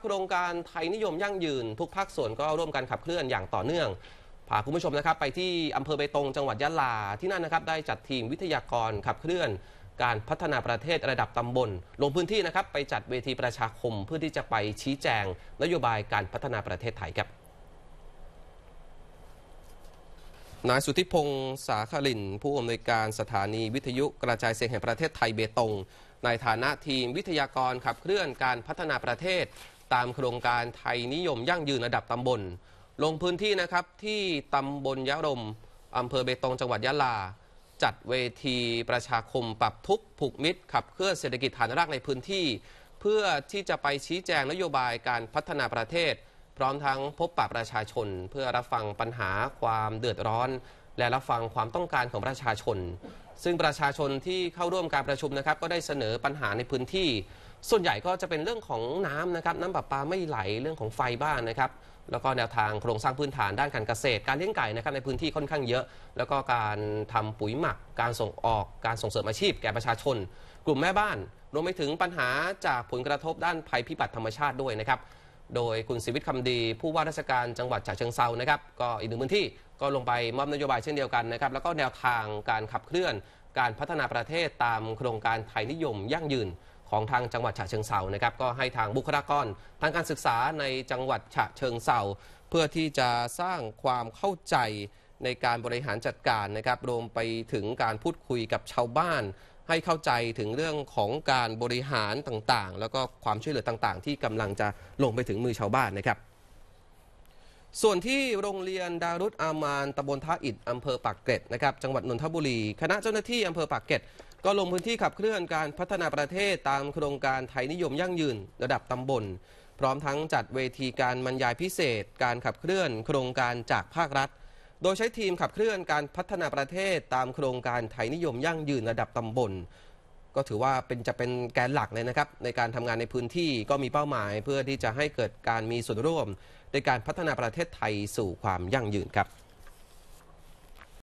โครงการไทยนิยมยั่งยืน ทุกภาคส่วนก็ร่วมกันขับเคลื่อนอย่างต่อเนื่องพาคุณผู้ชมนะครับไปที่อำเภอเบตงจังหวัดยะลาที่นั่นนะครับได้จัดทีมวิทยากรขับเคลื่อนการพัฒนาประเทศระดับตำบล ลงพื้นที่นะครับไปจัดเวทีประชาคมเพื่อที่จะไปชี้แจงนโยบายการพัฒนาประเทศไทยครับนายสุธิพงศ์สาคลินผู้อำนวยการสถานีวิทยุกระจายเสียงแห่งประเทศไทยเบตงในฐานะทีมวิทยากรขับเคลื่อนการพัฒนาประเทศตามโครงการไทยนิยมยั่งยืนระดับตำบล ลงพื้นที่นะครับที่ตำบลยะรมอำเภอเบตง จังหวัดยะลา จัดเวทีประชาคมปรับทุกผูกมิตรขับเคลื่อนเศรษฐกิจฐานรากในพื้นที่ เพื่อที่จะไปชี้แจงนโยบายการพัฒนาประเทศ พร้อมทั้งพบปะประชาชนเพื่อรับฟังปัญหาความเดือดร้อน และรับฟังความต้องการของประชาชน ซึ่งประชาชนที่เข้าร่วมการประชุมนะครับ ก็ได้เสนอปัญหาในพื้นที่ส่วนใหญ่ก็จะเป็นเรื่องของน้ำนะครับ น้ำประปาไม่ไหลเรื่องของไฟบ้านนะครับ แล้วก็แนวทางโครงสร้างพื้นฐานด้านการเกษตรการเลี้ยงไก่นะครับในพื้นที่ค่อนข้างเยอะ แล้วก็การทำปุ๋ยหมัก การส่งออกการส่งเสริมอาชีพแก่ประชาชน กลุ่มแม่บ้าน รวมไปถึงปัญหาจากผลกระทบด้านภัยพิบัติธรรมชาติด้วยนะครับโดยคุณสิวิทย์คำดี ผู้ว่าราชการจังหวัดฉะเชิงเซานะครับ ก็อีกหนึ่งพื้นที่ก็ลงไปมอบนโยบายเช่นเดียวกันนะครับแล้วก็แนวทางการขับเคลื่อนการพัฒนาประเทศตามโครงการไทยนิยมยั่งยืนของทางจังหวัดฉะเชิงเซานะครับ ก็ให้ทางบุคลากรทางการศึกษาในจังหวัดฉะเชิงเซาเพื่อที่จะสร้างความเข้าใจในการบริหารจัดการนะครับ รวมไปถึงการพูดคุยกับชาวบ้าน ให้เข้าใจถึงเรื่องของการบริหารต่างๆ แล้วก็ความช่วยเหลือต่าง ๆ ที่กำลังจะลงไปถึงมือชาวบ้านนะครับ ส่วนที่โรงเรียนดารุตอามานตำบลท่าอิดอำเภอปากเกร็ด นะครับ จังหวัดนนทบุรี คณะเจ้าหน้าที่อำเภอปากเกร็ดก็ลงพื้นที่ขับเคลื่อนการพัฒนาประเทศตามโครงการไทยนิยมยั่งยืนระดับตำบลพร้อมทั้งจัดเวทีการบรรยายพิเศษ การขับเคลื่อนโครงการจากภาครัฐ โดยใช้ทีมขับเคลื่อนการพัฒนาประเทศตามโครงการไทยนิยมยั่งยืนระดับตำบล ก็ถือว่าเป็นจะเป็นแกนหลักเลยนะครับ ในการทำงานในพื้นที่ก็มีเป้าหมาย เพื่อที่จะให้เกิดการมีส่วนร่วม ในการพัฒนาประเทศไทยสู่ความยั่งยืนครับ